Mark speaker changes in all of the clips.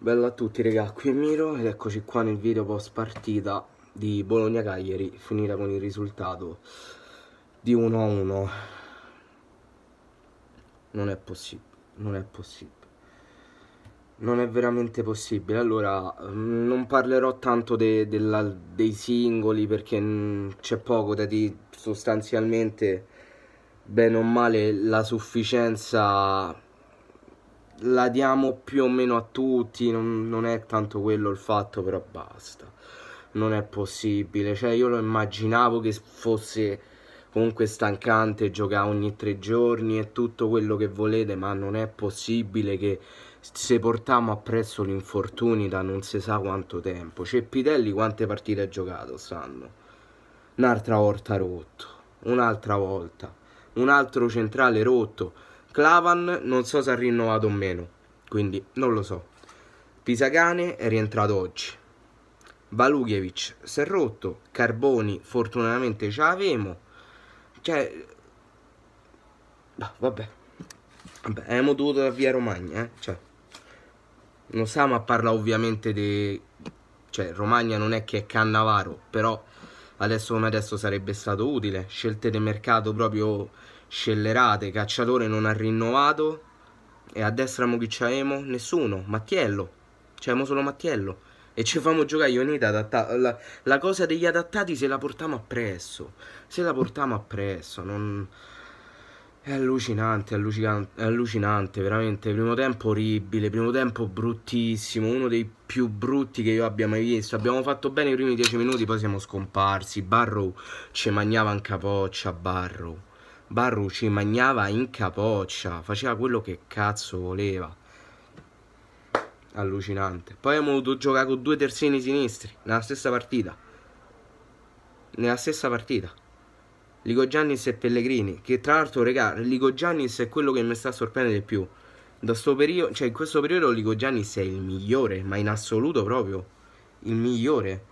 Speaker 1: Bella a tutti raga, qui è Miro ed eccoci qua nel video post partita di Bologna-Cagliari finita con il risultato di 1-1 Non è possibile, non è possibile Non è veramente possibile Allora, mm, non parlerò tanto de, della, dei singoli perché mm, c'è poco da dire sostanzialmente Bene o male la sufficienza la diamo più o meno a tutti, non, non, è tanto quello il fatto, però basta. Non è possibile, cioè io lo immaginavo che fosse comunque stancante giocare ogni tre giorni e tutto quello che volete, ma non è possibile che se portiamo appresso l'infortunio da non si sa quanto tempo. Ceppidelli cioè, quante partite ha giocato stanno? Un'altra volta rotto, un'altra volta, un altro centrale rotto Clavan non so se ha rinnovato o meno, quindi non lo so. Pisacane è rientrato oggi. Valughevic si è rotto, Carboni fortunatamente ce l'avemo. Cioè... Bah, vabbè. Vabbè, abbiamo dovuto da via Romagna, eh? Cioè, non stiamo a parlare ovviamente di... Cioè, Romagna non è che è Cannavaro, però adesso come adesso sarebbe stato utile. Scelte di mercato proprio scellerate, Cacciatore non ha rinnovato e a destra mo chi c'aemo? Nessuno, Mattiello, c'aemo solo Mattiello e ci famo giocare Ionita adattato. La, la, cosa degli adattati se la portiamo appresso. Se la portiamo appresso, non... È allucinante, allucinante, allucinante, veramente. Primo tempo orribile, primo tempo bruttissimo, uno dei più brutti che io abbia mai visto. Abbiamo fatto bene i primi dieci minuti, poi siamo scomparsi. Barrow ci mangiava in capoccia, Barrow. Barru ci magnava in capoccia, faceva quello che cazzo voleva. Allucinante. Poi abbiamo dovuto giocare con due terzini sinistri, nella stessa partita. Nella stessa partita. Ligo Giannis e Pellegrini, che tra l'altro, regà, Ligo Giannis è quello che mi sta sorprendendo di più. Da sto periodo, cioè in questo periodo Ligo Giannis è il migliore, ma in assoluto proprio il migliore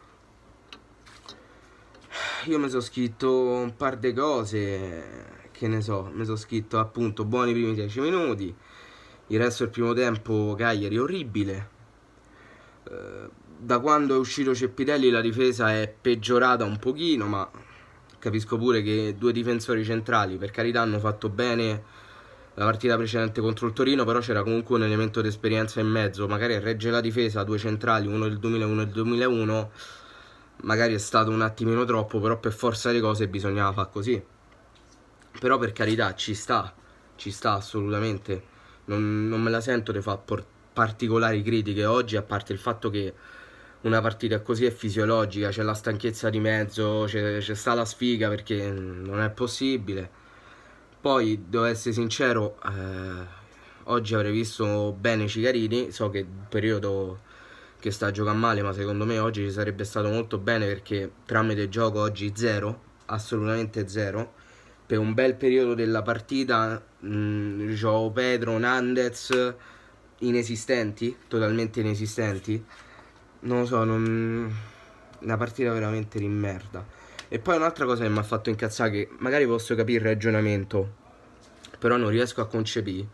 Speaker 1: io mi sono scritto un par di cose che ne so, mi sono scritto appunto buoni primi 10 minuti, il resto del primo tempo Cagliari orribile. Eh, da quando è uscito Ceppirelli la difesa è peggiorata un pochino, ma capisco pure che due difensori centrali, per carità, hanno fatto bene la partita precedente contro il Torino, però c'era comunque un elemento di esperienza in mezzo, magari regge la difesa, due centrali, uno del 2001 e il 2001, magari è stato un attimino troppo, però per forza di cose bisognava far così. Però per carità ci sta, ci sta assolutamente. Non, non me la sento di fare particolari critiche oggi, a parte il fatto che una partita così è fisiologica, c'è la stanchezza di mezzo, c'è sta la sfiga perché mm, non è possibile. Poi, devo essere sincero, eh, oggi avrei visto bene Cicarini, so che è un periodo che sta giocando male, ma secondo me oggi ci sarebbe stato molto bene perché tramite gioco oggi zero, assolutamente zero per un bel periodo della partita mh, mm, Joao Pedro, Nandez inesistenti, totalmente inesistenti. Non lo so, non... una partita veramente di merda. E poi un'altra cosa che mi ha fatto incazzare, che magari posso capire il ragionamento, però non riesco a concepire,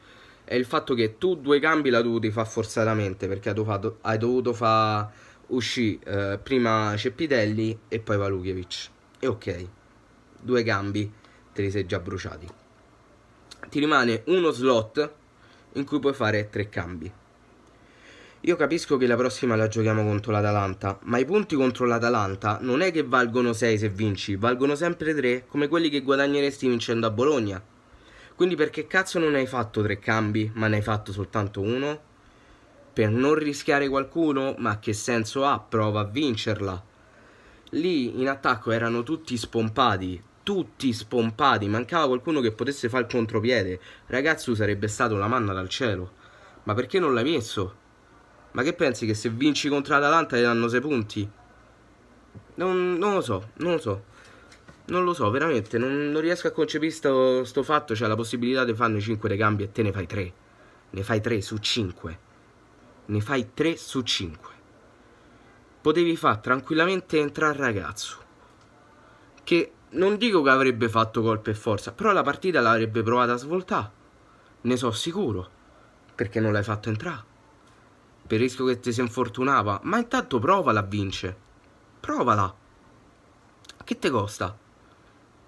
Speaker 1: è il fatto che tu due cambi l'hai dovuti fare forzatamente, perché hai dovuto, hai dovuto far uscire eh, prima Ceppidelli e poi Valukiewicz. E ok, due cambi te li sei già bruciati. Ti rimane uno slot in cui puoi fare tre cambi. Io capisco che la prossima la giochiamo contro l'Atalanta, ma i punti contro l'Atalanta non è che valgono 6 se vinci, valgono sempre 3 come quelli che guadagneresti vincendo a Bologna. Quindi perché cazzo non hai fatto tre cambi, ma ne hai fatto soltanto uno? Per non rischiare qualcuno? Ma che senso ha? Prova a vincerla. Lì in attacco erano tutti spompati, tutti spompati, mancava qualcuno che potesse fare il contropiede. Ragazzo sarebbe stata una manna dal cielo. Ma perché non l'hai messo? Ma che pensi che se vinci contro l'Atalanta ti danno 6 punti? Non, non, lo so, non lo so. Non lo so, veramente, non, non riesco a concepire sto, sto fatto, cioè la possibilità di farne 5 ricambi e te ne fai 3. Ne fai 3 su 5. Ne fai 3 su 5. Potevi far tranquillamente entrare ragazzo. Che non dico che avrebbe fatto colpo e forza, però la partita l'avrebbe provata a svoltare. Ne so sicuro, perché non l'hai fatto entrare. Per il rischio che ti si infortunava, ma intanto provala a vincere. Provala. Che te costa?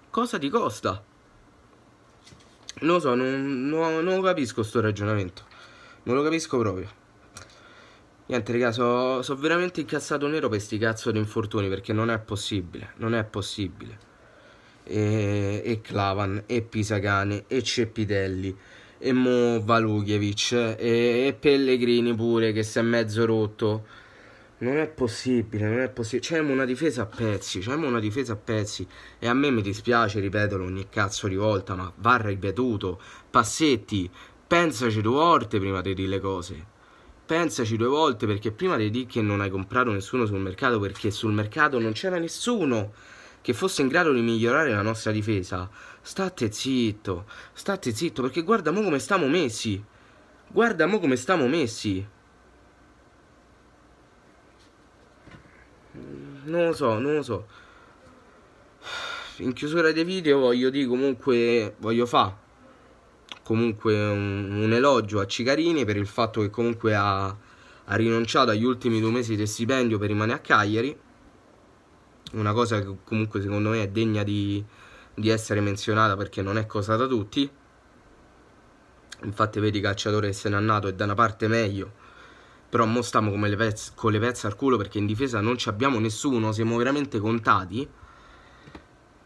Speaker 1: Cosa ti costa? Non lo so, non, non, non capisco sto ragionamento. Non lo capisco proprio. Niente raga, sono so veramente incazzato nero per sti cazzo di infortuni perché non è possibile, non è possibile e, e Clavan e Pisacane e Ceppidelli e Mo Valughevic e, e Pellegrini pure che si è mezzo rotto non è possibile, non è possibile. C'è una difesa a pezzi, c'è una difesa a pezzi. E a me mi dispiace ripeterlo ogni cazzo di volta, ma va ripetuto. Passetti, pensaci due volte prima di dire le cose. Pensaci due volte perché prima di dire che non hai comprato nessuno sul mercato, perché sul mercato non c'era nessuno che fosse in grado di migliorare la nostra difesa. State zitto, state zitto, perché guarda mo come stiamo messi. Guarda mo come stiamo messi. Non lo so, non lo so. In chiusura dei video voglio dire comunque, voglio fare comunque un, un, elogio a Cicarini per il fatto che comunque ha, ha rinunciato agli ultimi due mesi di stipendio per rimanere a Cagliari una cosa che comunque secondo me è degna di, di essere menzionata perché non è cosa da tutti. Infatti vedi calciatore che se n'è andato è da una parte meglio. Però mo stiamo come le pezze, con le pezze al culo perché in difesa non ci abbiamo nessuno, siamo veramente contati.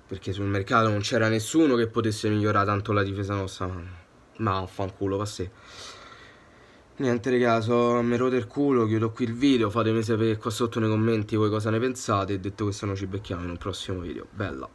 Speaker 1: Perché sul mercato non c'era nessuno che potesse migliorare tanto la difesa nostra. Ma vaffanculo, va sé. Niente raga, so, mi rode il culo, chiudo qui il video, fatemi sapere qua sotto nei commenti voi cosa ne pensate e detto questo noi ci becchiamo in un prossimo video, bella!